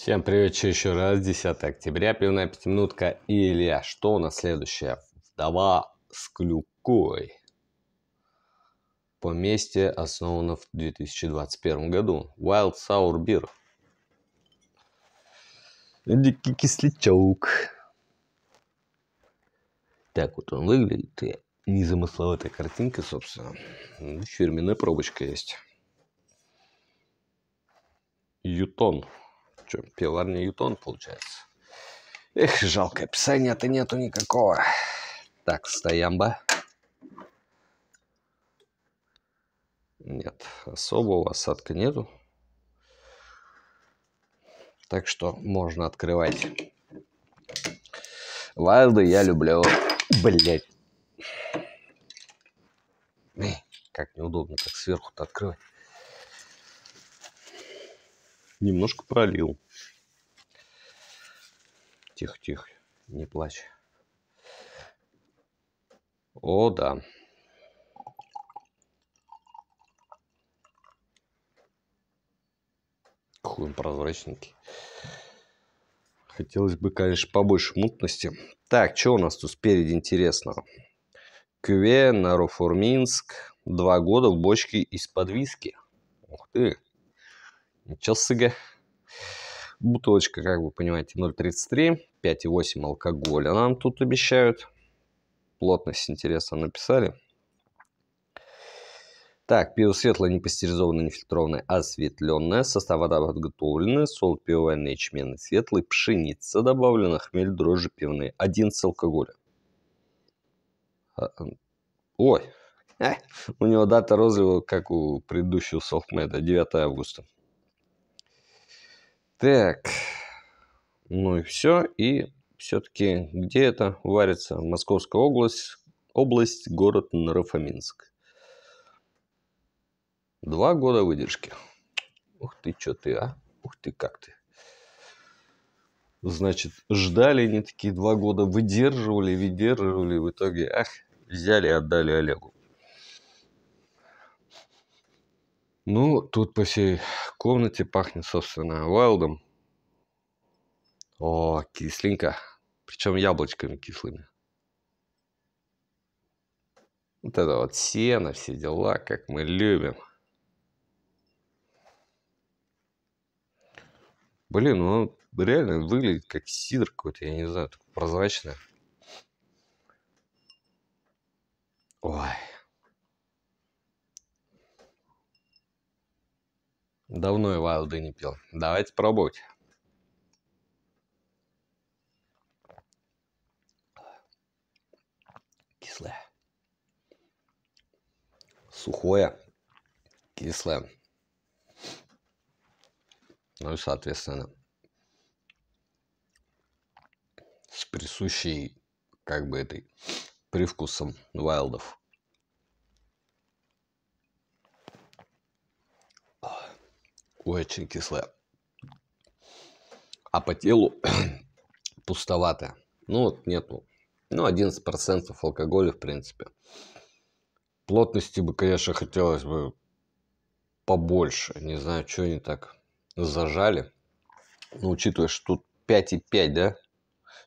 Всем привет еще раз, 10 октября, пивная пятиминутка. Илья, что у нас следующее? Вдова с клюкой. Поместье основано в 2021 году. Wild Sour Beer. Дикий кислячок. Так вот он выглядит. И незамысловатая картинка, собственно. Фирменная пробочка есть. Ютон. Что, пила Ньютон, получается. Эх, жалко, описания-то нету никакого. Так, стоямба. Нет, особого осадка нету. Так что можно открывать. Вайлды я люблю. Блять. Как неудобно так сверху-то открывать немножко пролил. Тихо-тихо, не плачь. О, да. Какой он прозрачненький. Хотелось бы, конечно, побольше мутности. Так, что у нас тут спереди интересного? Кюве, Нароформинск. Два года в бочке из-под виски. Ух ты. Ничего Бутылочка, как вы понимаете, 0,33, 5,8 алкоголя нам тут обещают. Плотность, интересно, написали. Так, пиво светлое, не пастеризованное, не фильтрованное, осветленное. Состав вода подготовлены. Сол, пивоварные ячмены светлый. Пшеница добавлена, хмель, дрожжи пивные. Один с алкоголя. А, ой, у него дата розлива, как у предыдущего Солхмеда, 9 августа. Так, ну и все. И все-таки где это варится? Московская область, область, город Нарафаминск. Два года выдержки. Ух ты, что ты, а? Ух ты, как ты. Значит, ждали они такие два года, выдерживали, выдерживали, в итоге, ах, взяли, отдали Олегу. Ну, тут по всей комнате пахнет, собственно, Уайлдом. О, кисленько. Причем яблочками кислыми. Вот это вот сено, все дела, как мы любим. Блин, он ну, реально выглядит как сидр какой-то, я не знаю, прозрачный. Ой. Давно я вайлды не пил. Давайте пробовать. Кислое. Сухое. Кислое. Ну и, соответственно, с присущей, как бы, этой привкусом вайлдов. очень кислое. А по телу пустоватое, Ну вот нету. Ну 11% алкоголя в принципе. Плотности бы, конечно, хотелось бы побольше. Не знаю, что они так зажали. Но учитывая, что тут 5,5, да?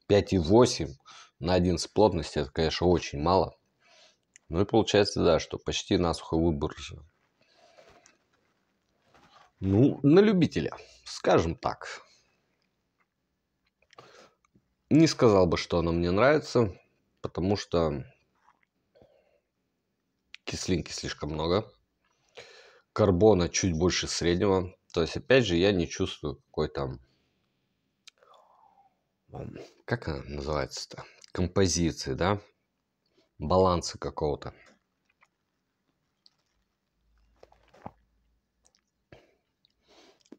5,8 на 11 плотности, это, конечно, очень мало. Ну и получается, да, что почти насухо выбросил. Ну, на любителя, скажем так. Не сказал бы, что она мне нравится, потому что кислинки слишком много. Карбона чуть больше среднего. То есть, опять же, я не чувствую какой там... Как она называется-то? Композиции, да? Баланса какого-то.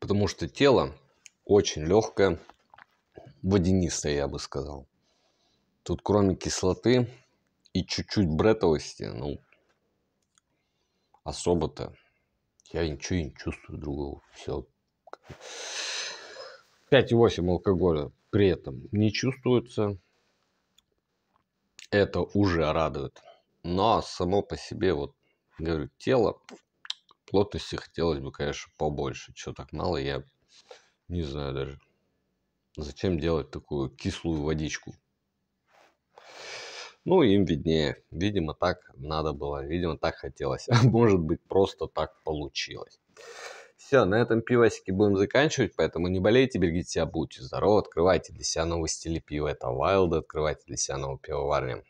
потому что тело очень легкое, водянистое, я бы сказал. Тут кроме кислоты и чуть-чуть бретовости, ну, особо-то я ничего не чувствую другого. Все. 5,8 алкоголя при этом не чувствуется. Это уже радует. Но само по себе, вот, говорю, тело плотности хотелось бы, конечно, побольше. Чего так мало, я не знаю даже. Зачем делать такую кислую водичку? Ну, им виднее. Видимо, так надо было. Видимо, так хотелось. А может быть, просто так получилось. Все, на этом пивасике будем заканчивать, поэтому не болейте, берегите себя, будьте здоровы, открывайте для себя новые стили пива. Это Wild, открывайте для себя нового пивоварня.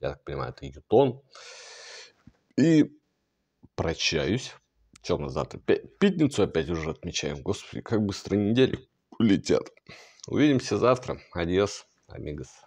Я так понимаю, это Ютон. И прощаюсь. Чем у нас завтра? Пятницу опять уже отмечаем. Господи, как быстро недели летят. Увидимся завтра. Адьос, амигос.